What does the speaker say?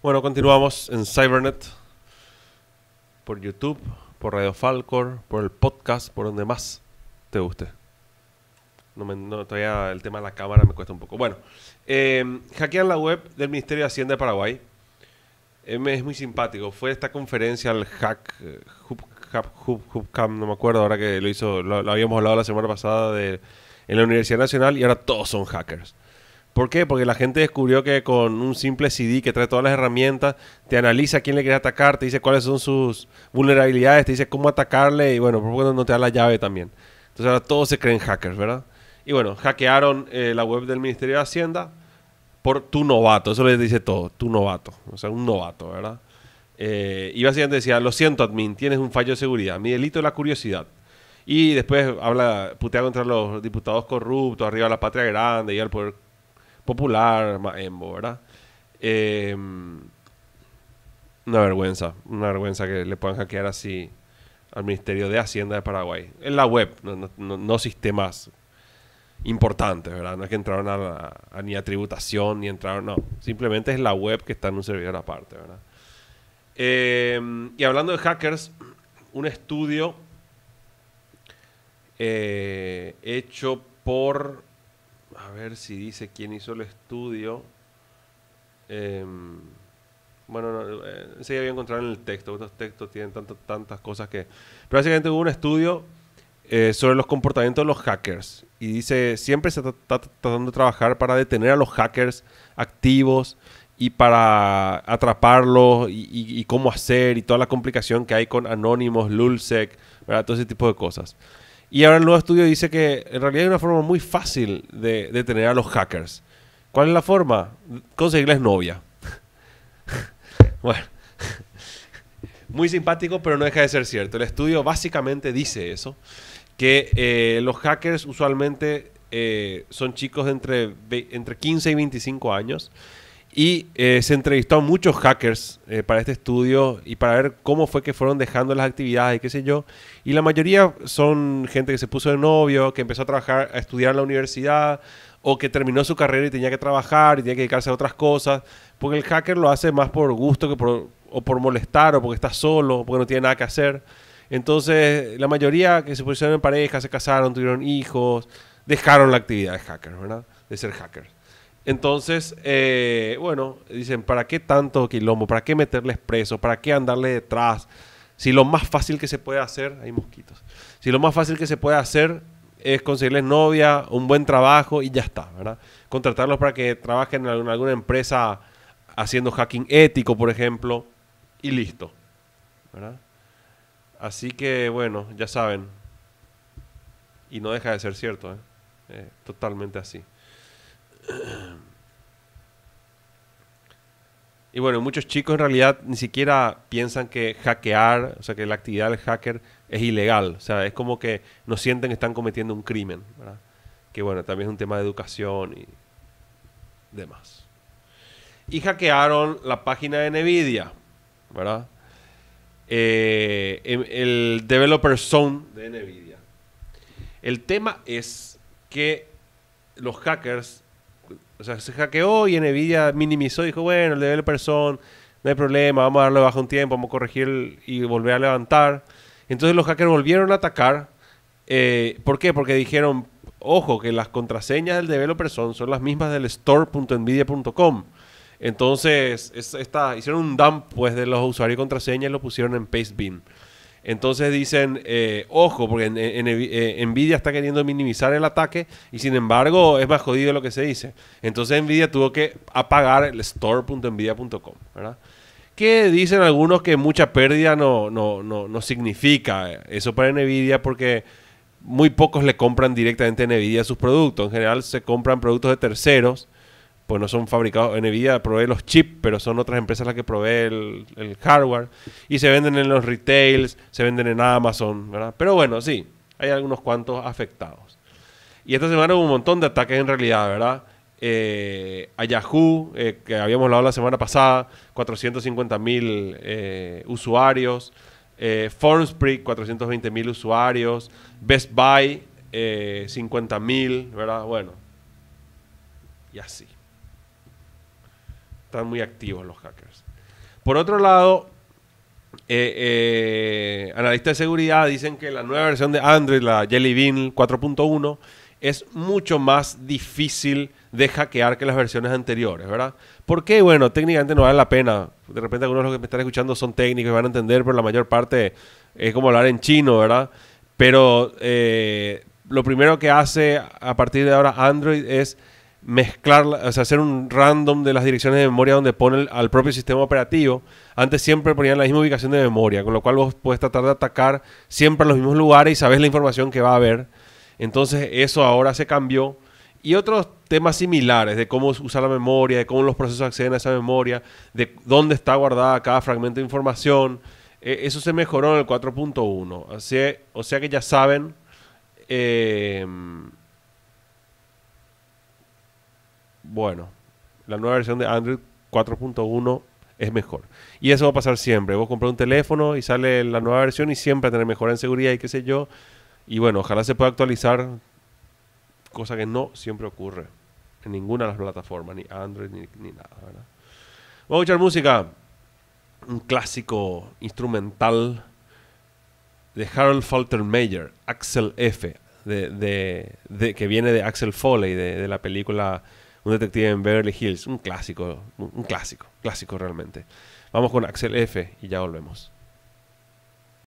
Bueno, continuamos en Cybernet por YouTube, por Radio Falcor, por el podcast, por donde más te guste. No, me, todavía el tema de la cámara me cuesta un poco. Bueno, eh, hackear la web del Ministerio de Hacienda de Paraguay. Eh, es muy simpático. Fue esta conferencia al hack, eh, no me acuerdo ahora que lo hizo, lo, habíamos hablado la semana pasada en la Universidad Nacional y ahora todos son hackers. ¿Por qué? Porque la gente descubrió que con un simple CD que trae todas las herramientas, te analiza quién le quiere atacar, te dice cuáles son sus vulnerabilidades, te dice cómo atacarle y bueno, por qué no te da la llave también. Entonces ahora todos se creen hackers, ¿verdad? Y bueno, hackearon eh, la web del Ministerio de Hacienda por tu novato, eso les dice todo, tu novato, o sea, un novato, ¿verdad? Eh, y básicamente decía, lo siento admin, tienes un fallo de seguridad, mi delito es la curiosidad. Y después habla, putea contra los diputados corruptos, arriba la patria grande y al poder popular, Maembo, ¿verdad? Em, una vergüenza, una vergüenza que le puedan hackear así al Ministerio de Hacienda de Paraguay. Es la web, no, sistemas importantes, ¿verdad? No es que entraron a, ni a tributación, ni entraron, no. Simplemente es la web que está en un servidor aparte, ¿verdad? Em, y hablando de hackers, un estudio eh, hecho por a ver si dice quién hizo el estudio. Em, bueno, no, eh, enseguida voy a encontrar en el texto. Estos textos tienen tantas cosas que... Pero básicamente hubo un estudio eh, sobre los comportamientos de los hackers. Y dice, siempre se está tratando de trabajar para detener a los hackers activos y para atraparlos y, cómo hacer y toda la complicación que hay con anónimos, lulsec, todo ese tipo de cosas. Y ahora el nuevo estudio dice que en realidad hay una forma muy fácil de detener a los hackers. ¿Cuál es la forma? Conseguirles novia. bueno, muy simpático, pero no deja de ser cierto. El estudio básicamente dice eso, que eh, los hackers usualmente eh, son chicos entre, entre 15 y 25 años y eh, se entrevistó a muchos hackers eh, para este estudio y para ver cómo fue que fueron dejando las actividades y qué sé yo. Y la mayoría son gente que se puso de novio, que empezó a trabajar, a estudiar en la universidad, o que terminó su carrera y tenía que trabajar y tenía que dedicarse a otras cosas. Porque el hacker lo hace más por gusto que por, o por molestar, o porque está solo, o porque no tiene nada que hacer. Entonces, la mayoría que se pusieron en pareja, se casaron, tuvieron hijos, dejaron la actividad de hacker, ¿verdad? De ser hacker. Entonces, eh, bueno, dicen, ¿para qué tanto quilombo? ¿Para qué meterles preso? ¿Para qué andarle detrás? Si lo más fácil que se puede hacer, hay mosquitos, si lo más fácil que se puede hacer es conseguirles novia, un buen trabajo y ya está, ¿verdad? Contratarlos para que trabajen en alguna, empresa haciendo hacking ético, por ejemplo, y listo, ¿verdad? Así que, bueno, ya saben. Y no deja de ser cierto, Eh, eh totalmente así. Y bueno, muchos chicos en realidad ni siquiera piensan que hackear, o sea, que la actividad del hacker es ilegal. O sea, es como que no sienten que están cometiendo un crimen. Que bueno, también es un tema de educación y demás. Y hackearon la página de Nvidia, ¿verdad? Eh, em, el developer zone de Nvidia. El tema es que los hackers o sea, se hackeó y Nvidia minimizó y dijo, bueno, el developer son, no hay problema, vamos a darle bajo un tiempo, vamos a corregir y volver a levantar. Entonces los hackers volvieron a atacar. Eh, ¿Por qué? Porque dijeron, ojo, que las contraseñas del developer son, son las mismas del store.nvidia.com. Entonces, esta, hicieron un dump pues, de los usuarios y contraseñas y lo pusieron en Pastebin. Entonces dicen, eh, ojo, porque eh, Nvidia está queriendo minimizar el ataque y sin embargo es más jodido lo que se dice. Entonces Nvidia tuvo que apagar el store.nvidia.com, ¿verdad? Que dicen algunos que mucha pérdida no, no significa eso para Nvidia porque muy pocos le compran directamente a Nvidia sus productos. En general se compran productos de terceros pues no son fabricados. en NVIDIA provee los chips, pero son otras empresas las que provee el, hardware. Y se venden en los retails, se venden en Amazon, ¿verdad? Pero bueno, sí, hay algunos cuantos afectados. Y esta semana hubo un montón de ataques en realidad, ¿verdad? Eh, Yahoo, eh, que habíamos hablado la semana pasada, 450.000 mil eh, usuarios. Eh, Formspring, 420 mil usuarios. Best Buy, 50.000, ¿verdad? Bueno. Y así. Están muy activos los hackers. Por otro lado, eh, eh, analistas de seguridad dicen que la nueva versión de Android, la Jelly Bean 4.1, es mucho más difícil de hackear que las versiones anteriores, ¿verdad? Porque, bueno, técnicamente no vale la pena. De repente algunos de los que me están escuchando son técnicos y van a entender, pero la mayor parte es como hablar en chino, ¿verdad? Pero eh, lo primero que hace a partir de ahora Android es mezclar, o sea, hacer un random de las direcciones de memoria donde pone al propio sistema operativo. Antes siempre ponían la misma ubicación de memoria, con lo cual vos puedes tratar de atacar siempre a los mismos lugares y sabes la información que va a haber. Entonces eso ahora se cambió. Y otros temas similares de cómo usar la memoria, de cómo los procesos acceden a esa memoria, de dónde está guardada cada fragmento de información. Eh, eso se mejoró en el 4.1. O sea que ya saben. Eh, bueno, la nueva versión de Android 4.1 es mejor. Y eso va a pasar siempre. Vos compras un teléfono y sale la nueva versión y siempre a tener mejora en seguridad y qué sé yo. Y bueno, ojalá se pueda actualizar, cosa que no siempre ocurre en ninguna de las plataformas, ni Android ni, nada. ¿verdad? Vamos a escuchar música, un clásico instrumental de Harold Faltermeyer, Axel F., de, que viene de Axel Foley, de la película un detective en Beverly Hills, un clásico, un clásico, clásico realmente. Vamos con Axel F y ya volvemos.